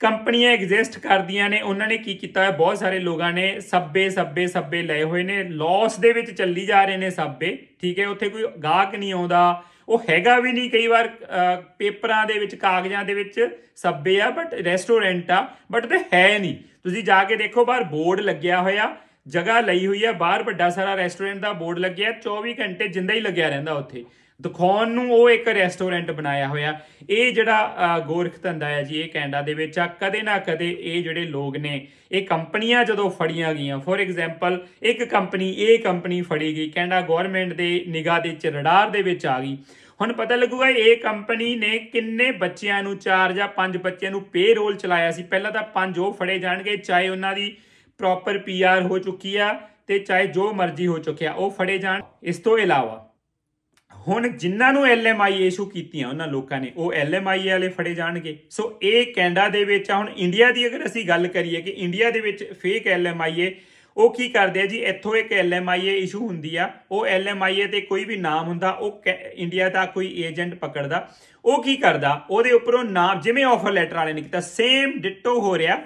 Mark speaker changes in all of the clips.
Speaker 1: ਕੰਪਨੀਆਂ ਐਗਜ਼ਿਸਟ ਕਰਦੀਆਂ ਨੇ ਉਹਨਾਂ ਨੇ ਕੀ ਕੀਤਾ ਹੈ ਬਹੁਤ ਸਾਰੇ ਲੋਕਾਂ ਨੇ ਸੱਬੇ ਸੱਬੇ ਸੱਬੇ ਲਏ ਹੋਏ ਨੇ ਲਾਸ ਦੇ ਵਿੱਚ ਚੱਲੀ ਜਾ ਰਹੇ ਨੇ ਸੱਬੇ ਠੀਕ ਹੈ ਉੱਥੇ ਕੋਈ ਗਾਹਕ ਨਹੀਂ ਆਉਂਦਾ ਉਹ ਹੈਗਾ ਵੀ ਨਹੀਂ ਕਈ ਵਾਰ ਪੇਪਰਾਂ ਦੇ ਵਿੱਚ ਕਾਗਜ਼ਾਂ ਦੇ ਵਿੱਚ ਸੱਬੇ ਆ ਬਟ ਰੈਸਟੋਰੈਂਟ ਆ ਬਟ ਤੇ ਹੈ ਨਹੀਂ ਤੁਸੀਂ ਜਾ ਕੇ ਦੇਖੋ ਬਾਹਰ ਬੋਰਡ ਲੱਗਿਆ ਹੋਇਆ ਜਗ੍ਹਾ ਲਈ ਹੋਈ ਆ ਬਾਹਰ ਵੱਡਾ ਸਾਰਾ ਰੈਸਟੋਰੈਂਟ ਦਾ ਬੋਰਡ ਲੱਗਿਆ 24 ਘੰਟੇ ਜਿੰਦਾ ਹੀ ਲੱਗਿਆ ਰਹਿੰਦਾ ਉੱਥੇ ਦਿਖਾਉਣ ਨੂੰ ਉਹ ਇੱਕ ਰੈਸਟੋਰੈਂਟ ਬਣਾਇਆ ਹੋਇਆ ਇਹ ਜਿਹੜਾ ਗੋਰਖ ਧੰਦਾ ਹੈ ਜੀ ਇਹ ਕੈਨੇਡਾ ਦੇ ਵਿੱਚ ਆ ਕਦੇ ਨਾ ਕਦੇ ਇਹ ਜਿਹੜੇ ਲੋਕ ਨੇ ਇਹ ਕੰਪਨੀਆਂ ਜਦੋਂ ਫੜੀਆਂ ਗਈਆਂ ਫੋਰ ਐਗਜ਼ਾਮਪਲ ਇੱਕ ਕੰਪਨੀ ਇਹ ਕੰਪਨੀ ਫੜੀ ਗਈ ਕੈਨੇਡਾ ਗਵਰਨਮੈਂਟ ਦੇ ਨਿਗਾਹ ਦੇ ਚ ਰਡਾਰ ਦੇ ਵਿੱਚ ਆ ਗਈ ਹੁਣ ਪਤਾ ਲੱਗੂਗਾ ਇਹ ਕੰਪਨੀ ਨੇ ਕਿੰਨੇ ਬੱਚਿਆਂ ਨੂੰ ਚਾਰ ਜਾਂ ਪੰਜ ਬੱਚਿਆਂ ਨੂੰ ਪੇ ਰੋਲ ਚਲਾਇਆ ਸੀ ਪਹਿਲਾਂ ਤਾਂ ਪੰਜ ਉਹ ਫੜੇ ਜਾਣਗੇ ਚਾਹੇ ਉਹਨਾਂ ਦੀ ਪ੍ਰੋਪਰ ਪੀਆਰ ਹੋ ਚੁੱਕੀ ਆ ਤੇ ਚਾਹੇ ਜੋ ਮਰਜ਼ੀ ਹੋ ਚੁੱਕਿਆ ਉਹ ਫੜੇ ਜਾਣ ਇਸ ਤੋਂ ਇਲਾਵਾ ਹੁਣ ਜਿਨ੍ਹਾਂ ਨੂੰ ਐਲਐਮਆਈ ਇਸ਼ੂ ਕੀਤੀਆਂ ਉਹਨਾਂ ਲੋਕਾਂ ਨੇ ਉਹ ਐਲਐਮਆਈ ਵਾਲੇ ਫੜੇ ਜਾਣਗੇ ਸੋ ਇਹ ਕੈਨੇਡਾ ਦੇ ਵਿੱਚ ਹੁਣ ਇੰਡੀਆ ਦੀ ਅਗਰ ਅਸੀਂ ਗੱਲ ਕਰੀਏ ਕਿ ਇੰਡੀਆ ਦੇ ਵਿੱਚ ਫੇਕ ਐਲਐਮਆਈ ਉਹ ਕੀ ਕਰਦੇ ਆ ਜੀ ਇੱਥੋਂ ਇੱਕ ਐਲਐਮਆਈ ਇਸ਼ੂ ਹੁੰਦੀ ਆ ਉਹ ਐਲਐਮਆਈਏ ਤੇ ਕੋਈ ਵੀ ਨਾਮ ਹੁੰਦਾ ਉਹ ਇੰਡੀਆ ਦਾ ਕੋਈ ਏਜੰਟ ਪਕੜਦਾ ਉਹ ਕੀ ਕਰਦਾ ਉਹਦੇ ਉੱਪਰੋਂ ਨਾਮ ਜਿਵੇਂ ਆਫਰ ਲੈਟਰ ਵਾਲੇ ਨੇ ਕੀਤਾ ਸੇਮ ਡਿਟੋ ਹੋ ਰਿਹਾ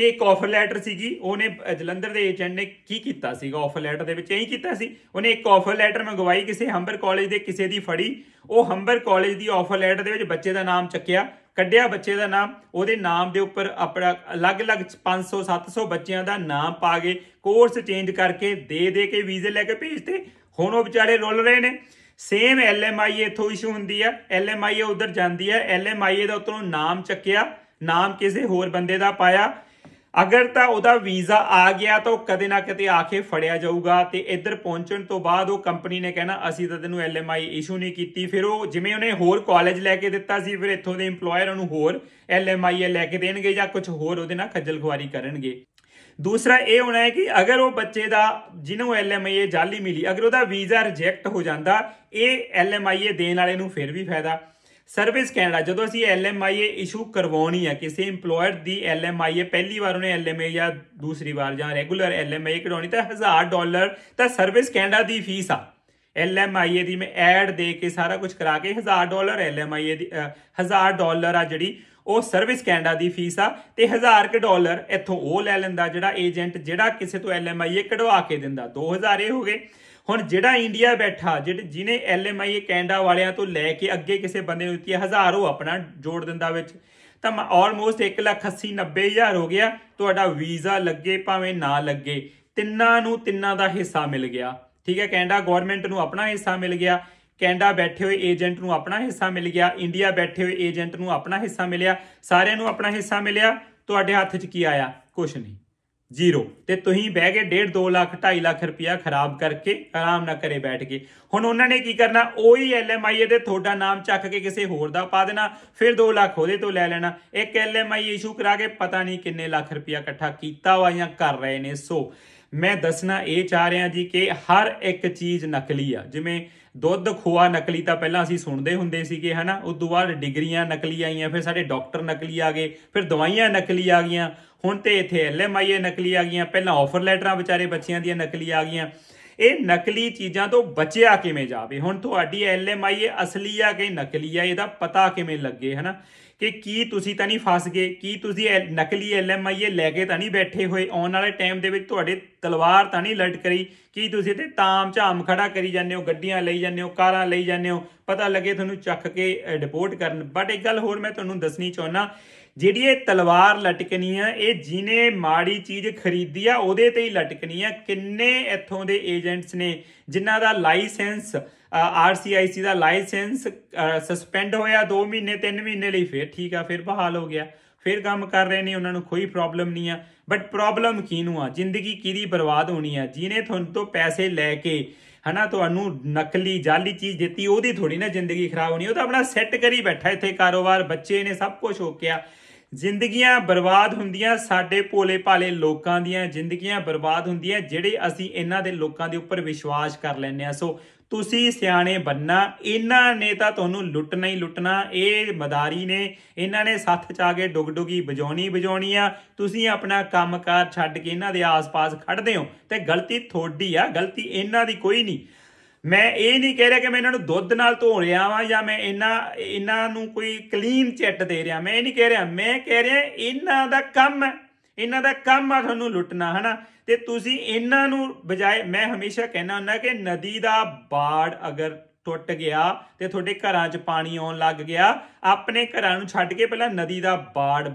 Speaker 1: ਕਿ ਇੱਕ ਆਫਰ ਲੈਟਰ ਸੀਗੀ ਉਹਨੇ ਜਲੰਧਰ ਦੇ ਏਜੰਟ ਨੇ ਕੀ ਕੀਤਾ ਸੀਗਾ ਆਫਰ ਲੈਟਰ ਦੇ ਵਿੱਚ ਇਹੀ ਕੀਤਾ ਸੀ ਉਹਨੇ ਇੱਕ ਆਫਰ ਲੈਟਰ ਮੰਗਵਾਈ ਕਿਸੇ ਹੰਬਰ ਕਾਲਜ ਦੇ ਕਿਸੇ ਦੀ ਫੜੀ ਉਹ ਹੰਬਰ ਕਾਲਜ ਦੀ ਆਫਰ ਲੈਟਰ ਦੇ ਵਿੱਚ ਬੱਚੇ ਦਾ ਨਾਮ ਚੱਕਿਆ ਕੱਢਿਆ ਬੱਚੇ ਦਾ ਨਾਮ ਉਹਦੇ ਨਾਮ ਦੇ ਉੱਪਰ ਆਪਣਾ ਅਲੱਗ-ਅਲੱਗ 500 700 ਬੱਚਿਆਂ ਦਾ ਨਾਮ ਪਾ ਕੇ ਕੋਰਸ ਚੇਂਜ ਕਰਕੇ ਦੇ ਦੇ ਕੇ ਵੀਜ਼ੇ ਲੈ ਕੇ ਭੇਜਤੇ ਹੁਣ ਉਹ ਵਿਚਾਰੇ ਰੋਲ ਰਹੇ ਨੇ ਸੇਮ ਆਈ ਇਥੋਂ ਇਸ਼ੂ ਹੁੰਦੀ ਆ ਆਈ ਉਧਰ ਜਾਂਦੀ ਆ ਆਈ ਦਾ ਉਤੋਂ ਨਾਮ ਚੱਕਿਆ ਨਾਮ ਕਿਸੇ ਹੋਰ ਬੰਦੇ ਦਾ ਪਾਇਆ ਅਗਰ ਤਾਂ ਉਹਦਾ ਵੀਜ਼ਾ ਆ ਗਿਆ ਤਾਂ ਉਹ ਕਦੇ ਨਾ ਕਿਤੇ ਆ ਕੇ ਫੜਿਆ ਜਾਊਗਾ ਤੇ ਇੱਧਰ ਪਹੁੰਚਣ ਤੋਂ ਬਾਅਦ ਉਹ ਕੰਪਨੀ ਨੇ ਕਹਿਣਾ ਅਸੀਂ ਤਾਂ ਤੈਨੂੰ ਐਲਐਮਆਈ ਇਸ਼ੂ ਨਹੀਂ ਕੀਤੀ ਫਿਰ ਉਹ ਜਿਵੇਂ ਉਹਨੇ ਹੋਰ ਕਾਲਜ ਲੈ ਕੇ ਦਿੱਤਾ ਸੀ ਫਿਰ ਇੱਥੋਂ ਦੇ ਏਮਪਲੋਇਰ ਉਹਨੂੰ ਹੋਰ ਐਲਐਮਆਈ ਲੈ ਕੇ ਦੇਣਗੇ ਜਾਂ ਕੁਝ ਹੋਰ ਉਹਦੇ ਨਾਲ ਖੱਜਲ ਖੁਆਰੀ ਕਰਨਗੇ ਦੂਸਰਾ ਇਹ ਹੋਣਾ ਹੈ ਕਿ ਅਗਰ ਉਹ ਬੱਚੇ ਦਾ ਜਿਹਨੂੰ ਐਲਐਮਆਈਏ ਜਾਲੀ ਮਿਲੀ ਅਗਰ ਉਹਦਾ ਵੀਜ਼ਾ ਰਿਜੈਕਟ ਹੋ ਜਾਂਦਾ ਇਹ ਐਲਐਮਆਈਏ ਦੇਣ ਵਾਲੇ ਨੂੰ ਫਿਰ ਵੀ ਫਾਇਦਾ ਸਰਵਿਸ ਕੈਨੇਡਾ ਜਦੋਂ ਅਸੀਂ ਐਲਐਮਆਈਏ ਇਸ਼ੂ ਕਰਵਾਉਣੀ ਹੈ ਕਿਸੇ ਏਮਪਲੋਇਰ ਦੀ ਐਲਐਮਆਈਏ ਪਹਿਲੀ ਵਾਰ ਉਹਨੇ ਐਲਐਮਏ ਜਾਂ ਦੂਸਰੀ ਵਾਰ ਜਾਂ ਰੈਗੂਲਰ ਐਲਐਮਆਈ ਕਢਾਉਣੀ ਤਾਂ 1000 ਡਾਲਰ ਤਾਂ ਸਰਵਿਸ ਕੈਨੇਡਾ ਦੀ ਫੀਸ ਆ ਐਲਐਮਆਈਏ ਦੀ ਮੈਂ ਐਡ ਦੇ ਕੇ ਸਾਰਾ ਕੁਝ ਕਰਾ ਕੇ 1000 ਡਾਲਰ ਐਲਐਮਆਈਏ ਦੀ 1000 ਡਾਲਰ ਆ ਜਿਹੜੀ ਉਹ ਸਰਵਿਸ ਕੈਨੇਡਾ ਦੀ ਫੀਸ ਆ ਤੇ 1000 ਕ ਡਾਲਰ ਇੱਥੋਂ ਉਹ ਲੈ ਲੈਂਦਾ ਜਿਹੜਾ ਏਜੰਟ ਜਿਹੜਾ ਕਿਸੇ ਤੋਂ ਐਲਐਮਆਈਏ ਕਢਵਾ ਕੇ ਦਿੰਦਾ 2000 ਇਹ ਹੋ ਗਏ ਹੁਣ ਜਿਹੜਾ ਇੰਡੀਆ ਬੈਠਾ ਜਿਹੜੇ ਜਿਨੇ ਐਲਐਮਆਈ ਕੈਨੇਡਾ ਵਾਲਿਆਂ ਤੋਂ ਲੈ ਕੇ ਅੱਗੇ ਕਿਸੇ ਬੰਦੇ ਨੂੰ ਦਿੱਤੀ ਹਜ਼ਾਰ ਉਹ ਆਪਣਾ ਜੋੜ ਦਿੰਦਾ ਵਿੱਚ ਤਾਂ ਆਲਮੋਸਟ 1,80,90,000 ਹੋ ਗਿਆ ਤੁਹਾਡਾ ਵੀਜ਼ਾ ਲੱਗੇ ਭਾਵੇਂ ਨਾ ਲੱਗੇ ਤਿੰਨਾਂ ਨੂੰ ਤਿੰਨਾਂ ਦਾ ਹਿੱਸਾ ਮਿਲ ਗਿਆ ਠੀਕ ਹੈ ਕੈਨੇਡਾ ਗਵਰਨਮੈਂਟ ਨੂੰ ਆਪਣਾ ਹਿੱਸਾ ਮਿਲ ਗਿਆ ਕੈਨੇਡਾ ਬੈਠੇ ਹੋਏ ਏਜੰਟ ਨੂੰ ਆਪਣਾ ਹਿੱਸਾ ਮਿਲ ਗਿਆ ਇੰਡੀਆ ਬੈਠੇ ਹੋਏ ਏਜੰਟ ਨੂੰ ਆਪਣਾ ਹਿੱਸਾ ਮਿਲਿਆ ਸਾਰਿਆਂ ਨੂੰ ਆਪਣਾ ਹਿੱਸਾ ਮਿਲਿਆ ਤੁਹਾਡੇ ਹੱਥ 'ਚ ਕੀ ਆਇਆ ਕੁਝ ਨਹੀਂ ਜ਼ੀਰੋ ਤੇ ਤੁਸੀਂ ਬਹਿ ਕੇ 1.5 2 ਲੱਖ 2.5 ਲੱਖ ਰੁਪਇਆ ਖਰਾਬ ਕਰਕੇ ਆਰਾਮ ਨਾਲ ਕਰੇ ਬੈਠ ਕੇ ਹੁਣ ਉਹਨਾਂ ਨੇ ਕੀ ਕਰਨਾ ਉਹੀ ਐਲਐਮਆਈ ਦੇ ਤੁਹਾਡਾ ਨਾਮ ਚੱਕ ਕੇ ਕਿਸੇ ਹੋਰ ਦਾ ਪਾ ਦੇਣਾ ਫਿਰ 2 ਲੱਖ ਉਹਦੇ ਤੋਂ ਲੈ ਲੈਣਾ ਇੱਕ ਐਲਐਮਆਈ ਇਸ਼ੂ ਕਰਾ ਕੇ ਪਤਾ ਨਹੀਂ ਕਿੰਨੇ ਲੱਖ ਰੁਪਇਆ ਇਕੱਠਾ ਕੀਤਾ ਵਾ ਜਾਂ ਕਰ ਰਹੇ ਨੇ ਸੋ ਮੈਂ ਦੱਸਣਾ ਇਹ ਚਾਹ ਰਿਹਾ ਜੀ ਕਿ ਹਰ ਇੱਕ ਚੀਜ਼ ਨਕਲੀ ਆ ਜਿਵੇਂ ਦੁੱਧ ਖੋਆ ਨਕਲੀ ਤਾਂ ਪਹਿਲਾਂ ਅਸੀਂ ਸੁਣਦੇ ਹੁੰਦੇ ਸੀਗੇ ਹਨਾ ਉਸ ਤੋਂ ਬਾਅਦ ਡਿਗਰੀਆਂ ਨਕਲੀ ਆਈਆਂ ਫਿਰ ਸਾਡੇ ਡਾਕਟਰ ਨਕਲੀ ਆ ਗਏ ਫਿਰ ਦਵਾਈਆਂ ਨਕਲੀ ਆ ਗਈਆਂ ਹੁਣ ਤੇ ਇੱਥੇ ਐਲਐਮਆਈਏ ਨਕਲੀ ਆ ਗਈਆਂ ਪਹਿਲਾਂ ਆਫਰ ਲੈਟਰਾਂ ਵਿਚਾਰੇ ਬੱਚਿਆਂ ਦੀਆਂ ਨਕਲੀ ਆ ਗਈਆਂ ਇਹ ਨਕਲੀ ਚੀਜ਼ਾਂ ਤੋਂ ਬਚਿਆ ਕਿਵੇਂ ਜਾਵੇ ਹੁਣ ਤੁਹਾਡੀ ਐਲਐਮਆਈ ਅਸਲੀ ਆ ਕਿ ਨਕਲੀ ਆ ਇਹਦਾ ਪਤਾ ਕਿਵੇਂ ਲੱਗੇ ਹਨਾ ਕਿ ਕੀ ਤੁਸੀਂ ਤਾਂ ਨਹੀਂ ਫਸ ਗਏ ਕੀ ਤੁਸੀਂ ਨਕਲੀ ਐਲਐਮਆਈ ਲੈ ਕੇ ਤਾਂ ਨਹੀਂ ਬੈਠੇ ਹੋਏ ਆਉਣ ਵਾਲੇ ਟਾਈਮ ਦੇ ਵਿੱਚ ਤੁਹਾਡੇ ਤਲਵਾਰ ਤਾਂ ਨਹੀਂ ਲਟ ਕਰੀ ਕੀ ਤੁਸੀਂ ਤੇ ਤਾਮ ਝਾਮ ਖੜਾ ਕਰੀ ਜਾਂਦੇ ਹੋ ਗੱਡੀਆਂ ਲਈ ਜਾਂਦੇ ਹੋ ਕਾਰਾਂ ਲਈ ਜਾਂਦੇ ਹੋ ਪਤਾ ਲੱਗੇ ਤੁਹਾਨੂੰ ਚੱਕ ਕੇ ਰਿਪੋਰਟ ਕਰਨ ਬਟ ਇੱਕ ਗੱਲ ਹੋਰ ਮੈਂ ਤੁਹਾਨੂੰ ਦੱਸਣੀ ਚਾਹੁੰਨਾ ਜਿਹੜੀ ਇਹ ਤਲਵਾਰ ਲਟਕਣੀ ਆ ਇਹ ਜਿਨੇ ਮਾੜੀ ਚੀਜ਼ ਖਰੀਦੀ ਆ ਉਹਦੇ ਤੇ ਹੀ ਲਟਕਣੀ ਆ ਕਿੰਨੇ ਇੱਥੋਂ ਦੇ ਏਜੰਟਸ ਨੇ ਜਿਨ੍ਹਾਂ ਦਾ ਲਾਇਸੈਂਸ ਆਰਸੀਆਈਸੀ ਦਾ ਲਾਇਸੈਂਸ ਸਸਪੈਂਡ ਹੋਇਆ 2 ਮਹੀਨੇ 3 ਮਹੀਨੇ ਲਈ ਫਿਰ ਠੀਕ ਆ ਫਿਰ ਬਹਾਲ ਹੋ ਗਿਆ ਫਿਰ ਕੰਮ ਕਰ ਰਹੇ ਨੇ ਉਹਨਾਂ ਨੂੰ ਕੋਈ ਪ੍ਰੋਬਲਮ ਨਹੀਂ ਆ ਬਟ ਪ੍ਰੋਬਲਮ ਕਿਨੂ ਆ ਜ਼ਿੰਦਗੀ ਕਿਹਦੀ ਬਰਬਾਦ ਹੋਣੀ ਆ ਜਿਨੇ ਤੁਹਾਨੂੰ ਤੋਂ ਪੈਸੇ ਲੈ ਕੇ ਹਨਾ ਤੁਹਾਨੂੰ ਨਕਲੀ ਜਾਲੀ ਚੀਜ਼ ਦਿੱਤੀ ਉਹਦੀ ਥੋੜੀ ਨਾ ਜ਼ਿੰਦਗੀ ਖਰਾਬ ਹੋਣੀ ਉਹ ਤਾਂ ਆਪਣਾ ਸੈੱਟ ਕਰੀ ਬੈਠਾ ਇੱਥੇ ਕਾਰੋਬਾਰ ਬੱਚੇ ਨੇ ਸਭ ਕੁਝ ਹੋ ਗਿਆ ਜ਼ਿੰਦਗੀਆਂ ਬਰਬਾਦ ਹੁੰਦੀਆਂ ਸਾਡੇ ਭੋਲੇ ਭਾਲੇ ਲੋਕਾਂ ਦੀਆਂ ਜ਼ਿੰਦਗੀਆਂ ਬਰਬਾਦ ਹੁੰਦੀਆਂ ਜਿਹੜੇ ਅਸੀਂ ਇਹਨਾਂ ਦੇ ਲੋਕਾਂ ਦੇ ਉੱਪਰ ਵਿਸ਼ਵਾਸ ਕਰ ਲੈਂਦੇ ਆ ਸੋ ਤੁਸੀਂ ਸਿਆਣੇ ਬੰਨਾ ਇਹਨਾਂ ਨੇ ਤਾਂ ਤੁਹਾਨੂੰ ਲੁੱਟਣਾ ਹੀ ਲੁੱਟਣਾ ਇਹ ਮਦਾਰੀ ਨੇ ਇਹਨਾਂ ਨੇ ਸੱਥ ਚ ਆ ਕੇ ਡੁਗਡੁਗੀ ਵਜਾਉਣੀ ਵਜਾਉਣੀ ਆ ਤੁਸੀਂ ਆਪਣਾ ਕੰਮਕਾਰ ਛੱਡ ਕੇ ਇਹਨਾਂ ਦੇ ਆਸ-ਪਾਸ ਖੜਦੇ ਹੋ ਤੇ ਗਲਤੀ ਥੋੜੀ ਆ ਗਲਤੀ ਇਹਨਾਂ ਦੀ ਕੋਈ ਨਹੀਂ ਮੈਂ ਇਹ ਨਹੀਂ ਕਹਿ ਰਿਹਾ ਕਿ ਮੈਂ ਇਹਨਾਂ ਨੂੰ ਦੁੱਧ ਨਾਲ ਧੋ ਰਿਹਾ ਵਾਂ ਜਾਂ ਮੈਂ ਇਹਨਾਂ ਇਹਨਾਂ ਨੂੰ ਕੋਈ ਕਲੀਨ ਚਿੱਟ ਦੇ ਰਿਹਾ ਮੈਂ ਇਹ ਨਹੀਂ ਕਹਿ ਰਿਹਾ ਮੈਂ ਕਹਿ ਰਿਹਾ ਇਹਨਾਂ ਦਾ ਕੰਮ ਹੈ ਇਹਨਾਂ ਦਾ ਕੰਮ ਆ ਤੁਹਾਨੂੰ ਲੁੱਟਣਾ ਹਨਾ ਤੇ ਤੁਸੀਂ ਇਹਨਾਂ ਨੂੰ ਬਜਾਏ ਮੈਂ ਹਮੇਸ਼ਾ ਕਹਿਣਾ ਹੁੰਦਾ ਕਿ ਨਦੀ ਦਾ ਬਾੜ ਅਗਰ ਟੁੱਟ ਗਿਆ ਤੇ ਤੁਹਾਡੇ ਘਰਾਂ 'ਚ ਪਾਣੀ ਆਉਣ ਲੱਗ ਗਿਆ ਆਪਣੇ ਘਰਾਂ ਨੂੰ ਛੱਡ ਕੇ ਪਹਿਲਾਂ ਨਦੀ ਦਾ ਬਾੜ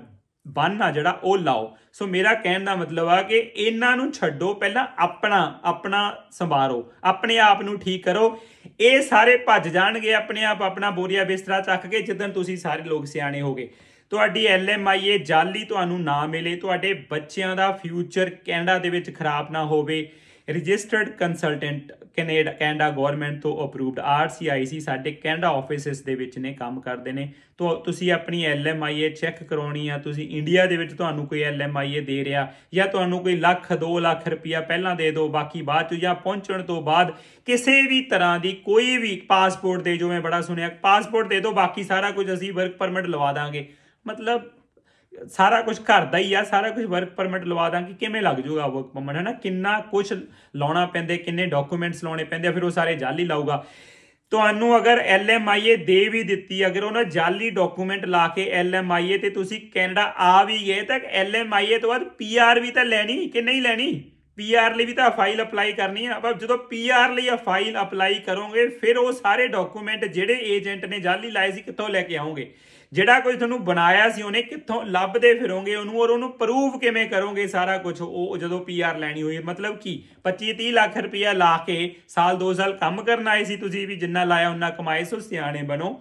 Speaker 1: ਬੰਨ ਆ ਜਿਹੜਾ ਉਹ ਲਾਓ ਸੋ ਮੇਰਾ ਕਹਿਣ ਦਾ ਮਤਲਬ ਆ ਕਿ ਇਹਨਾਂ ਨੂੰ ਛੱਡੋ ਪਹਿਲਾਂ ਆਪਣਾ ਆਪਣਾ ਸੰਭਾਰੋ ਆਪਣੇ ਆਪ ਨੂੰ ਠੀਕ ਕਰੋ ਇਹ ਸਾਰੇ ਭੱਜ ਜਾਣਗੇ ਆਪਣੇ ਆਪ ਆਪਣਾ ਬੋਰੀਆ ਬਿਸਤਰਾ ਚੱਕ ਕੇ ਜਦੋਂ ਤੁਸੀਂ ਸਾਰੇ ਲੋਕ ਸਿਆਣੇ ਹੋਗੇ ਤੁਹਾਡੀ ਇਹ ਜਾਲੀ ਤੁਹਾਨੂੰ ਨਾ ਮਿਲੇ ਤੁਹਾਡੇ ਬੱਚਿਆਂ ਦਾ ਫਿਊਚਰ ਕੈਨੇਡਾ ਦੇ ਵਿੱਚ ਖਰਾਬ ਨਾ ਹੋਵੇ registered consultant Canada Canada government ਤੋਂ ਅਪਰੂਵਡ ਆਰਸੀਆਈਸੀ ਸਾਡੇ ਕੈਨੇਡਾ ਆਫਿਸਿਸ ਦੇ ਵਿੱਚ ਨੇ ਕੰਮ ਕਰਦੇ ਨੇ ਤੋਂ ਤੁਸੀਂ ਆਪਣੀ ਐਲਐਮਆਈਏ ਚੈੱਕ ਕਰਾਉਣੀ ਆ ਤੁਸੀਂ ਇੰਡੀਆ ਦੇ ਵਿੱਚ ਤੁਹਾਨੂੰ ਕੋਈ ਐਲਐਮਆਈਏ ਦੇ ਰਿਹਾ ਜਾਂ ਤੁਹਾਨੂੰ ਕੋਈ ਲੱਖ 2 ਲੱਖ ਰੁਪਇਆ ਪਹਿਲਾਂ ਦੇ ਦਿਓ ਬਾਕੀ ਬਾਅਦ ਚ ਜਾਂ ਪਹੁੰਚਣ ਤੋਂ ਬਾਅਦ ਕਿਸੇ ਵੀ ਤਰ੍ਹਾਂ ਦੀ ਕੋਈ ਵੀ ਪਾਸਪੋਰਟ ਦੇ ਜੋ ਮੈਂ ਬੜਾ ਸੁਣਿਆ ਪਾਸਪੋਰਟ ਦੇ ਦਿਓ ਬਾਕੀ ਸਾਰਾ ਕੁਝ ਅਸੀਂ ਵਰਕ ਪਰਮਿਟ ਲਵਾ ਦਾਂਗੇ ਮਤਲਬ ਸਾਰਾ ਕੁਝ ਘਰ ਦਾ ਹੀ ਆ ਸਾਰਾ ਕੁਝ ਵਰਕ ਪਰਮਿਟ ਲਵਾ ਦਾਂਗੇ ਕਿਵੇਂ ਲੱਗ ਜਾਊਗਾ ਵਰਕ ਪਰਮਿਟ ਨਾ ਕਿੰਨਾ ਕੁਝ ਲਾਉਣਾ ਪੈਂਦੇ ਕਿੰਨੇ ਡਾਕੂਮੈਂਟਸ ਲਾਉਣੇ ਪੈਂਦੇ ਫਿਰ ਉਹ ਸਾਰੇ ਜਾਲੀ ਲਾਊਗਾ ਤੁਹਾਨੂੰ ਅਗਰ ਐਲਐਮਆਈਏ ਦੇ ਵੀ ਦਿੱਤੀ ਅਗਰ ਉਹਨਾਂ ਜਾਲੀ ਡਾਕੂਮੈਂਟ ਲਾ ਕੇ ਐਲਐਮਆਈਏ ਤੇ ਤੁਸੀਂ ਕੈਨੇਡਾ ਆ ਵੀ ਗਏ ਤਾਂ ਐਲਐਮਆਈਏ ਤੋਂ ਬਾਅਦ ਪੀਆਰ ਵੀ ਤਾਂ ਲੈਣੀ ਕਿ ਨਹੀਂ ਲੈਣੀ ਪੀਆਰ ਲਈ ਵੀ ਤਾਂ ਫਾਈਲ ਅਪਲਾਈ ਕਰਨੀ ਹੈ ਪਰ ਜਦੋਂ ਪੀਆਰ ਲਈ ਆ ਫਾਈਲ ਅਪਲਾਈ ਕਰੋਗੇ ਫਿਰ ਉਹ ਸਾਰੇ ਡਾਕੂਮੈਂਟ ਜਿਹੜੇ ਏਜੰਟ ਨੇ ਜਾਲੀ ਲਾਏ ਸੀ ਕਿੱਥੋਂ ਲੈ ਕੇ ਆਉਂਗੇ ਜਿਹੜਾ ਕੁਝ ਤੁਹਾਨੂੰ ਬਣਾਇਆ ਸੀ ਉਹਨੇ ਕਿੱਥੋਂ ਲੱਭਦੇ ਫਿਰੋਗੇ ਉਹਨੂੰ ਔਰ ਉਹਨੂੰ ਪ੍ਰੂਵ ਕਿਵੇਂ ਕਰੋਗੇ ਸਾਰਾ ਕੁਝ ਉਹ ਜਦੋਂ ਪੀਆਰ ਲੈਣੀ ਹੋਈ ਮਤਲਬ ਕੀ 25 30 ਲੱਖ ਰੁਪਇਆ ਲਾ ਕੇ ਸਾਲ 2 ਸਾਲ ਕੰਮ ਕਰਨ ਆਏ ਸੀ ਤੁਸੀਂ ਵੀ ਜਿੰਨਾ ਲਾਇਆ ਉਹਨਾਂ ਕਮਾਏ ਸੋ ਸਿਆਣੇ ਬਣੋ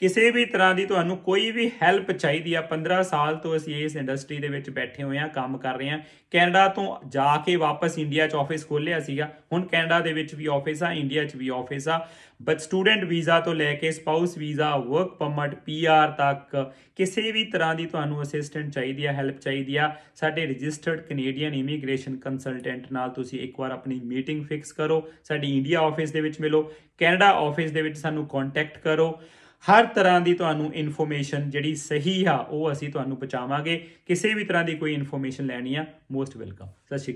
Speaker 1: ਕਿਸੇ ਵੀ ਤਰ੍ਹਾਂ ਦੀ ਤੁਹਾਨੂੰ ਕੋਈ ਵੀ ਹੈਲਪ ਚਾਹੀਦੀ ਆ 15 ਸਾਲ ਤੋਂ ਅਸੀਂ ਇਸ ਇੰਡਸਟਰੀ ਦੇ ਵਿੱਚ ਬੈਠੇ ਹੋਏ ਆ ਕੰਮ ਕਰ ਰਹੇ ਆ ਕੈਨੇਡਾ ਤੋਂ ਜਾ ਕੇ ਵਾਪਸ ਇੰਡੀਆ 'ਚ ਆਫਿਸ ਖੋਲਿਆ ਸੀਗਾ ਹੁਣ ਕੈਨੇਡਾ ਦੇ ਵਿੱਚ ਵੀ ਆਫਿਸ ਆ ਇੰਡੀਆ 'ਚ ਵੀ ਆਫਿਸ ਆ ਬਟ ਸਟੂਡੈਂਟ ਵੀਜ਼ਾ ਤੋਂ ਲੈ ਕੇ spouse visa work permit PR ਤੱਕ ਤੱਕ ਕਿਸੇ ਵੀ ਤਰ੍ਹਾਂ ਦੀ ਤੁਹਾਨੂੰ ਅਸਿਸਟੈਂਟ ਚਾਹੀਦੀ ਆ ਹੈਲਪ ਚਾਹੀਦੀ ਆ ਸਾਡੇ ਰਜਿਸਟਰਡ ਕੈਨੇਡੀਅਨ ਇਮੀਗ੍ਰੇਸ਼ਨ ਕੰਸਲਟੈਂਟ ਨਾਲ ਤੁਸੀਂ ਇੱਕ ਵਾਰ ਆਪਣੀ ਮੀਟਿੰਗ ਫਿਕਸ ਕਰੋ ਸਾਡੀ ਇੰਡੀਆ ਆਫਿਸ ਦੇ ਵਿੱਚ ਮਿਲੋ ਕੈਨੇਡਾ ਆਫਿਸ ਦੇ ਵਿੱਚ ਸਾਨੂੰ ਕੰਟੈਕਟ ਕਰੋ ਹਰ ਤਰ੍ਹਾਂ ਦੀ ਤੁਹਾਨੂੰ ਇਨਫੋਰਮੇਸ਼ਨ ਜਿਹੜੀ ਸਹੀ ਆ ਉਹ ਅਸੀਂ ਤੁਹਾਨੂੰ ਪਹੁੰਚਾਵਾਂਗੇ ਕਿਸੇ ਵੀ ਤਰ੍ਹਾਂ ਦੀ ਕੋਈ ਇਨਫੋਰਮੇਸ਼ਨ ਲੈਣੀ ਆ ਮੋਸਟ ਵੈਲਕਮ ਸਤਿ